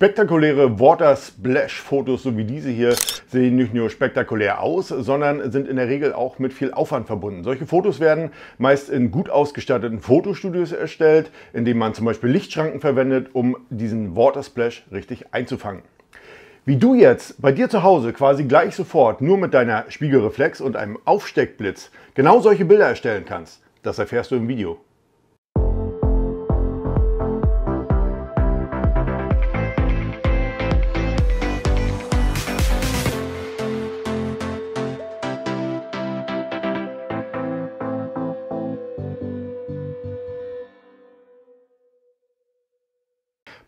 Spektakuläre Water Splash Fotos, so wie diese hier, sehen nicht nur spektakulär aus, sondern sind in der Regel auch mit viel Aufwand verbunden. Solche Fotos werden meist in gut ausgestatteten Fotostudios erstellt, indem man zum Beispiel Lichtschranken verwendet, um diesen Water Splash richtig einzufangen. Wie du jetzt bei dir zu Hause quasi gleich sofort nur mit deiner Spiegelreflex und einem Aufsteckblitz genau solche Bilder erstellen kannst, das erfährst du im Video.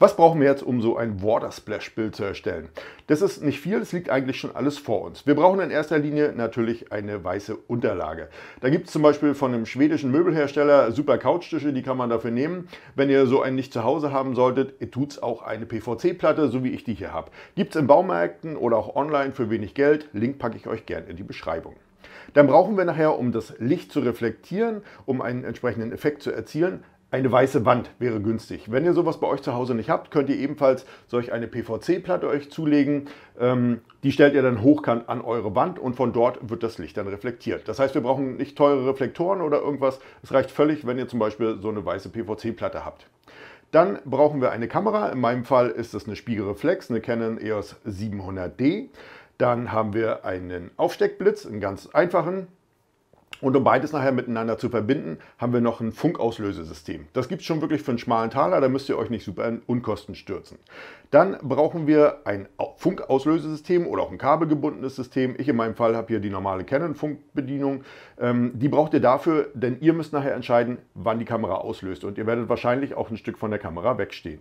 Was brauchen wir jetzt, um so ein Water Splash Bild zu erstellen? Das ist nicht viel, es liegt eigentlich schon alles vor uns. Wir brauchen in erster Linie natürlich eine weiße Unterlage. Da gibt es zum Beispiel von einem schwedischen Möbelhersteller super Couchtische, die kann man dafür nehmen. Wenn ihr so einen nicht zu Hause haben solltet, tut es auch eine PVC-Platte, so wie ich die hier habe. Gibt es in Baumärkten oder auch online für wenig Geld. Link packe ich euch gerne in die Beschreibung. Dann brauchen wir nachher, um das Licht zu reflektieren, um einen entsprechenden Effekt zu erzielen, eine weiße Wand wäre günstig. Wenn ihr sowas bei euch zu Hause nicht habt, könnt ihr ebenfalls solch eine PVC-Platte euch zulegen. Ähm, die stellt ihr dann hochkant an eure Wand und von dort wird das Licht dann reflektiert. Das heißt, wir brauchen nicht teure Reflektoren oder irgendwas. Es reicht völlig, wenn ihr zum Beispiel so eine weiße PVC-Platte habt. Dann brauchen wir eine Kamera. In meinem Fall ist das eine Spiegelreflex, eine Canon EOS 700D. Dann haben wir einen Aufsteckblitz, einen ganz einfachen. Und um beides nachher miteinander zu verbinden, haben wir noch ein Funkauslösesystem. Das gibt es schon wirklich für einen schmalen Taler, da müsst ihr euch nicht super in Unkosten stürzen. Dann brauchen wir ein Funkauslösesystem oder auch ein kabelgebundenes System. Ich in meinem Fall habe hier die normale Canon-Funkbedienung. Ähm, die braucht ihr dafür, denn ihr müsst nachher entscheiden, wann die Kamera auslöst. Und ihr werdet wahrscheinlich auch ein Stück von der Kamera wegstehen.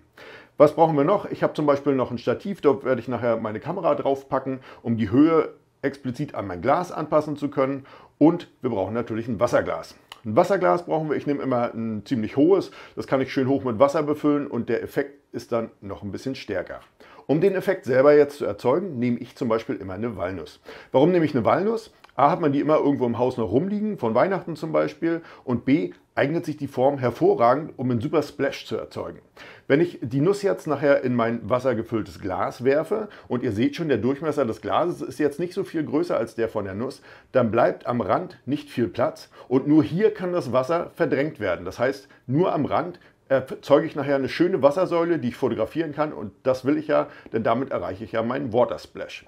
Was brauchen wir noch? Ich habe zum Beispiel noch ein Stativ, dort werde ich nachher meine Kamera draufpacken, um die Höhe explizit an mein Glas anpassen zu können. Und wir brauchen natürlich ein Wasserglas. Ein Wasserglas brauchen wir. Ich nehme immer ein ziemlich hohes. Das kann ich schön hoch mit Wasser befüllen und der Effekt ist dann noch ein bisschen stärker. Um den Effekt selber jetzt zu erzeugen, nehme ich zum Beispiel immer eine Walnuss. Warum nehme ich eine Walnuss? A hat man die immer irgendwo im Haus noch rumliegen, von Weihnachten zum Beispiel. Und B eignet sich die Form hervorragend, um einen super Splash zu erzeugen. Wenn ich die Nuss jetzt nachher in mein wassergefülltes Glas werfe und ihr seht schon, der Durchmesser des Glases ist jetzt nicht so viel größer als der von der Nuss, dann bleibt am Rand nicht viel Platz und nur hier kann das Wasser verdrängt werden. Das heißt, nur am Rand äh, erzeuge ich nachher eine schöne Wassersäule, die ich fotografieren kann und das will ich ja, denn damit erreiche ich ja meinen Water Splash.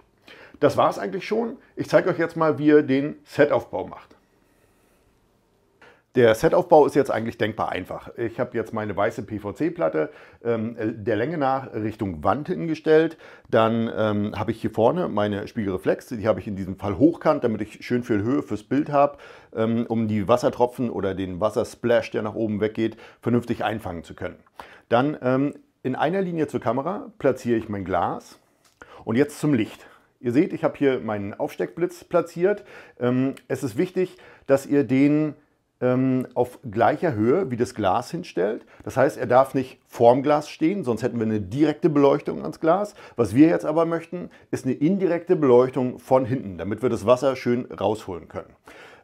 Das war es eigentlich schon. Ich zeige euch jetzt mal, wie ihr den Setaufbau macht. Der Setaufbau ist jetzt eigentlich denkbar einfach. Ich habe jetzt meine weiße PVC-Platte ähm, äh, der Länge nach Richtung Wand hingestellt. Dann ähm, habe ich hier vorne meine Spiegelreflex, die habe ich in diesem Fall hochkant, damit ich schön viel Höhe fürs Bild habe, ähm, um die Wassertropfen oder den Wassersplash, der nach oben weggeht, vernünftig einfangen zu können. Dann ähm, in einer Linie zur Kamera platziere ich mein Glas und jetzt zum Licht. Ihr seht, ich habe hier meinen Aufsteckblitz platziert. Ähm, es ist wichtig, dass ihr den ähm, auf gleicher Höhe wie das Glas hinstellt. Das heißt, er darf nicht vorm Glas stehen, sonst hätten wir eine direkte Beleuchtung ans Glas. Was wir jetzt aber möchten, ist eine indirekte Beleuchtung von hinten, damit wir das Wasser schön rausholen können.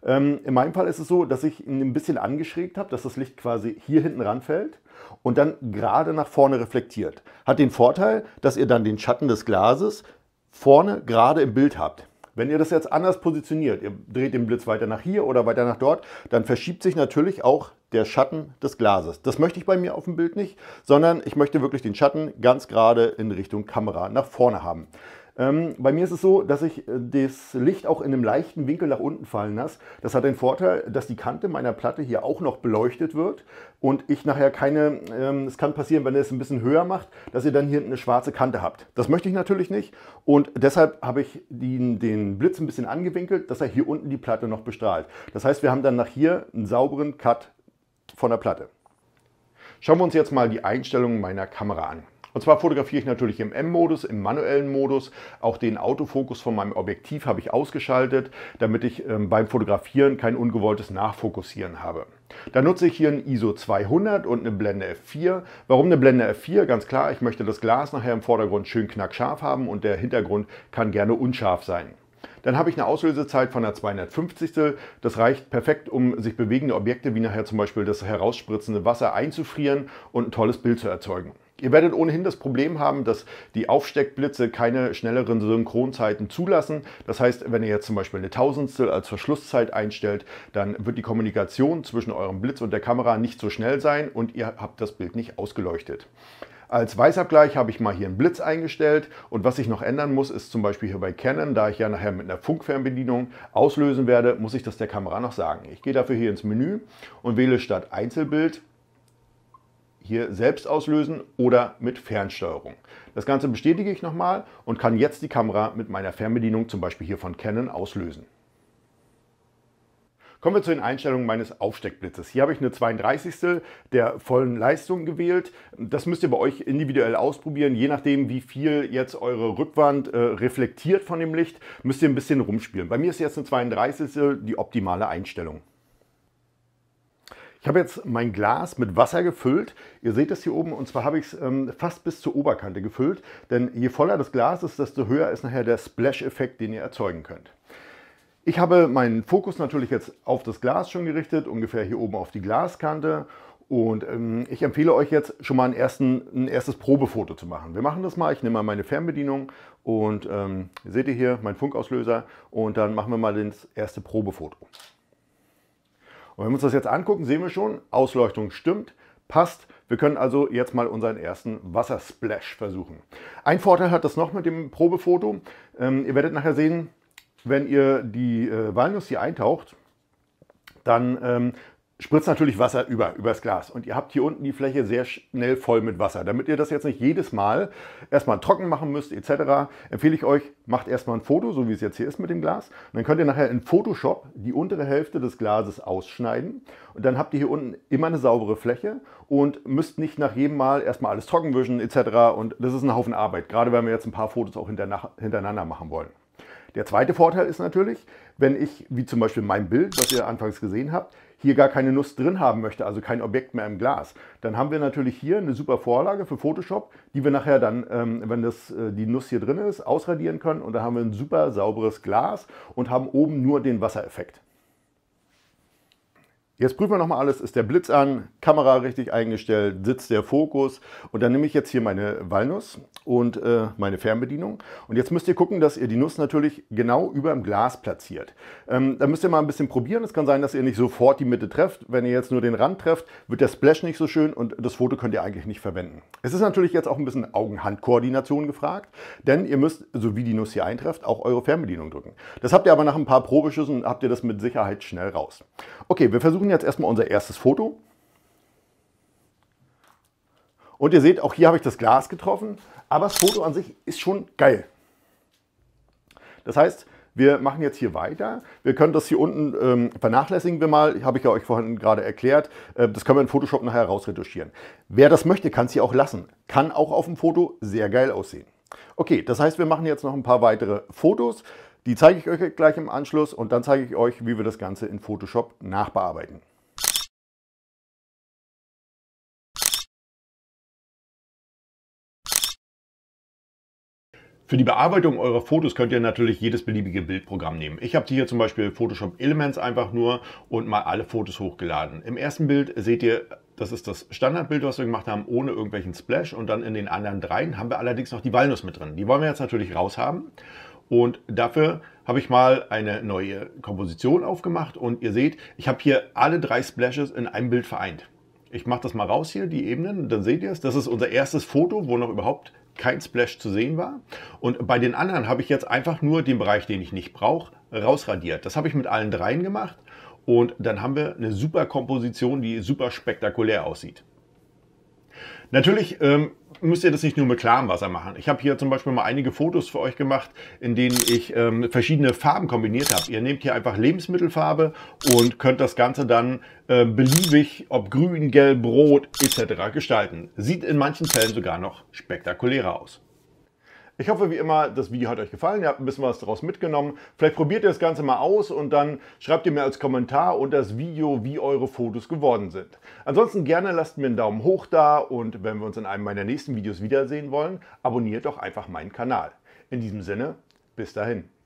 Ähm, in meinem Fall ist es so, dass ich ihn ein bisschen angeschrägt habe, dass das Licht quasi hier hinten ranfällt und dann gerade nach vorne reflektiert. Hat den Vorteil, dass ihr dann den Schatten des Glases vorne gerade im Bild habt. Wenn ihr das jetzt anders positioniert, ihr dreht den Blitz weiter nach hier oder weiter nach dort, dann verschiebt sich natürlich auch der Schatten des Glases. Das möchte ich bei mir auf dem Bild nicht, sondern ich möchte wirklich den Schatten ganz gerade in Richtung Kamera nach vorne haben. Ähm, bei mir ist es so, dass ich äh, das Licht auch in einem leichten Winkel nach unten fallen lasse. Das hat den Vorteil, dass die Kante meiner Platte hier auch noch beleuchtet wird und ich nachher keine, ähm, es kann passieren, wenn ihr es ein bisschen höher macht, dass ihr dann hier eine schwarze Kante habt. Das möchte ich natürlich nicht und deshalb habe ich den, den Blitz ein bisschen angewinkelt, dass er hier unten die Platte noch bestrahlt. Das heißt, wir haben dann nach hier einen sauberen Cut von der Platte. Schauen wir uns jetzt mal die Einstellungen meiner Kamera an. Und zwar fotografiere ich natürlich im M-Modus, im manuellen Modus. Auch den Autofokus von meinem Objektiv habe ich ausgeschaltet, damit ich ähm, beim Fotografieren kein ungewolltes Nachfokussieren habe. Dann nutze ich hier ein ISO 200 und eine Blende F4. Warum eine Blende F4? Ganz klar, ich möchte das Glas nachher im Vordergrund schön knackscharf haben und der Hintergrund kann gerne unscharf sein. Dann habe ich eine Auslösezeit von der 250. Das reicht perfekt, um sich bewegende Objekte wie nachher zum Beispiel das herausspritzende Wasser einzufrieren und ein tolles Bild zu erzeugen. Ihr werdet ohnehin das Problem haben, dass die Aufsteckblitze keine schnelleren Synchronzeiten zulassen. Das heißt, wenn ihr jetzt zum Beispiel eine Tausendstel als Verschlusszeit einstellt, dann wird die Kommunikation zwischen eurem Blitz und der Kamera nicht so schnell sein und ihr habt das Bild nicht ausgeleuchtet. Als Weißabgleich habe ich mal hier einen Blitz eingestellt und was ich noch ändern muss, ist zum Beispiel hier bei Canon, da ich ja nachher mit einer Funkfernbedienung auslösen werde, muss ich das der Kamera noch sagen. Ich gehe dafür hier ins Menü und wähle statt Einzelbild hier selbst auslösen oder mit Fernsteuerung. Das Ganze bestätige ich nochmal und kann jetzt die Kamera mit meiner Fernbedienung zum Beispiel hier von Canon auslösen. Kommen wir zu den Einstellungen meines Aufsteckblitzes. Hier habe ich eine 32. der vollen Leistung gewählt. Das müsst ihr bei euch individuell ausprobieren. Je nachdem, wie viel jetzt eure Rückwand äh, reflektiert von dem Licht, müsst ihr ein bisschen rumspielen. Bei mir ist jetzt eine 32. die optimale Einstellung. Ich habe jetzt mein Glas mit Wasser gefüllt. Ihr seht es hier oben und zwar habe ich es ähm, fast bis zur Oberkante gefüllt, denn je voller das Glas ist, desto höher ist nachher der Splash-Effekt, den ihr erzeugen könnt. Ich habe meinen Fokus natürlich jetzt auf das Glas schon gerichtet, ungefähr hier oben auf die Glaskante. Und ähm, ich empfehle euch jetzt schon mal ersten, ein erstes Probefoto zu machen. Wir machen das mal. Ich nehme mal meine Fernbedienung und ähm, seht ihr hier meinen Funkauslöser und dann machen wir mal das erste Probefoto. Und wenn wir uns das jetzt angucken, sehen wir schon, Ausleuchtung stimmt, passt. Wir können also jetzt mal unseren ersten Wassersplash versuchen. Ein Vorteil hat das noch mit dem Probefoto. Ähm, ihr werdet nachher sehen, wenn ihr die äh, Walnuss hier eintaucht, dann ähm, spritzt natürlich Wasser über, übers Glas. Und ihr habt hier unten die Fläche sehr schnell voll mit Wasser. Damit ihr das jetzt nicht jedes Mal erstmal trocken machen müsst, etc., empfehle ich euch, macht erstmal ein Foto, so wie es jetzt hier ist mit dem Glas. Und dann könnt ihr nachher in Photoshop die untere Hälfte des Glases ausschneiden. Und dann habt ihr hier unten immer eine saubere Fläche und müsst nicht nach jedem Mal erstmal alles trocken wischen, etc. Und das ist ein Haufen Arbeit, gerade wenn wir jetzt ein paar Fotos auch hintereinander machen wollen. Der zweite Vorteil ist natürlich, wenn ich, wie zum Beispiel mein Bild, was ihr anfangs gesehen habt, hier gar keine Nuss drin haben möchte, also kein Objekt mehr im Glas, dann haben wir natürlich hier eine super Vorlage für Photoshop, die wir nachher dann, ähm, wenn das, äh, die Nuss hier drin ist, ausradieren können und da haben wir ein super sauberes Glas und haben oben nur den Wassereffekt. Jetzt prüfen wir nochmal alles. Ist der Blitz an? Kamera richtig eingestellt? Sitzt der Fokus? Und dann nehme ich jetzt hier meine Walnuss und äh, meine Fernbedienung. Und jetzt müsst ihr gucken, dass ihr die Nuss natürlich genau über dem Glas platziert. Ähm, da müsst ihr mal ein bisschen probieren. Es kann sein, dass ihr nicht sofort die Mitte trefft. Wenn ihr jetzt nur den Rand trefft, wird der Splash nicht so schön und das Foto könnt ihr eigentlich nicht verwenden. Es ist natürlich jetzt auch ein bisschen Augen-Hand-Koordination gefragt, denn ihr müsst, so wie die Nuss hier eintrefft, auch eure Fernbedienung drücken. Das habt ihr aber nach ein paar Probeschüssen, habt ihr das mit Sicherheit schnell raus. Okay, wir versuchen klicken jetzt erstmal unser erstes Foto. Und ihr seht, auch hier habe ich das Glas getroffen, aber das Foto an sich ist schon geil. Das heißt, wir machen jetzt hier weiter. Wir können das hier unten ähm, vernachlässigen wir mal, habe ich ja euch vorhin gerade erklärt. Äh, das können wir in Photoshop nachher rausretuschieren. Wer das möchte, kann es hier auch lassen. Kann auch auf dem Foto sehr geil aussehen. Okay, das heißt, wir machen jetzt noch ein paar weitere Fotos. Die zeige ich euch gleich im Anschluss und dann zeige ich euch, wie wir das Ganze in Photoshop nachbearbeiten. Für die Bearbeitung eurer Fotos könnt ihr natürlich jedes beliebige Bildprogramm nehmen. Ich habe hier zum Beispiel Photoshop Elements einfach nur und mal alle Fotos hochgeladen. Im ersten Bild seht ihr, das ist das Standardbild, was wir gemacht haben, ohne irgendwelchen Splash. Und dann in den anderen dreien haben wir allerdings noch die Walnuss mit drin. Die wollen wir jetzt natürlich raushaben. Und dafür habe ich mal eine neue Komposition aufgemacht und ihr seht, ich habe hier alle drei Splashes in einem Bild vereint. Ich mache das mal raus hier, die Ebenen, dann seht ihr es. Das ist unser erstes Foto, wo noch überhaupt kein Splash zu sehen war. Und bei den anderen habe ich jetzt einfach nur den Bereich, den ich nicht brauche, rausradiert. Das habe ich mit allen dreien gemacht und dann haben wir eine super Komposition, die super spektakulär aussieht. Natürlich ähm, müsst ihr das nicht nur mit klarem Wasser machen. Ich habe hier zum Beispiel mal einige Fotos für euch gemacht, in denen ich ähm, verschiedene Farben kombiniert habe. Ihr nehmt hier einfach Lebensmittelfarbe und könnt das Ganze dann äh, beliebig, ob grün, gelb, rot etc. gestalten. Sieht in manchen Fällen sogar noch spektakulärer aus. Ich hoffe wie immer, das Video hat euch gefallen, ihr habt ein bisschen was daraus mitgenommen. Vielleicht probiert ihr das Ganze mal aus und dann schreibt ihr mir als Kommentar unter das Video, wie eure Fotos geworden sind. Ansonsten gerne lasst mir einen Daumen hoch da und wenn wir uns in einem meiner nächsten Videos wiedersehen wollen, abonniert doch einfach meinen Kanal. In diesem Sinne, bis dahin.